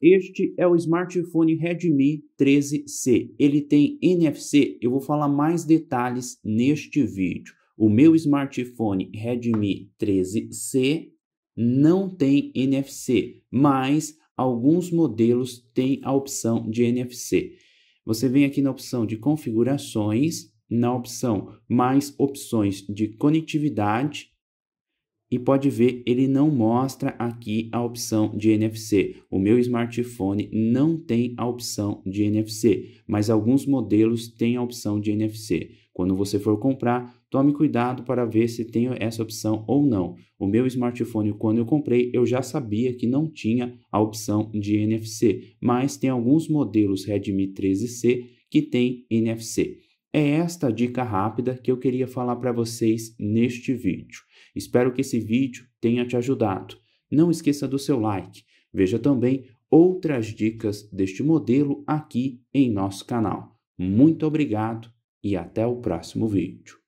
Este é o smartphone Redmi 13C. Ele tem NFC. Eu vou falar mais detalhes neste vídeo. O meu smartphone Redmi 13C não tem NFC, mas alguns modelos têm a opção de NFC. Você vem aqui na opção de configurações, na opção mais opções de conectividade e pode ver, ele não mostra aqui a opção de NFC. O meu smartphone não tem a opção de NFC, mas alguns modelos têm a opção de NFC. Quando você for comprar, tome cuidado para ver se tem essa opção ou não. O meu smartphone, quando eu comprei, eu já sabia que não tinha a opção de NFC, mas tem alguns modelos Redmi 13C que tem NFC. É esta dica rápida que eu queria falar para vocês neste vídeo. Espero que esse vídeo tenha te ajudado. Não esqueça do seu like. Veja também outras dicas deste modelo aqui em nosso canal. Muito obrigado e até o próximo vídeo.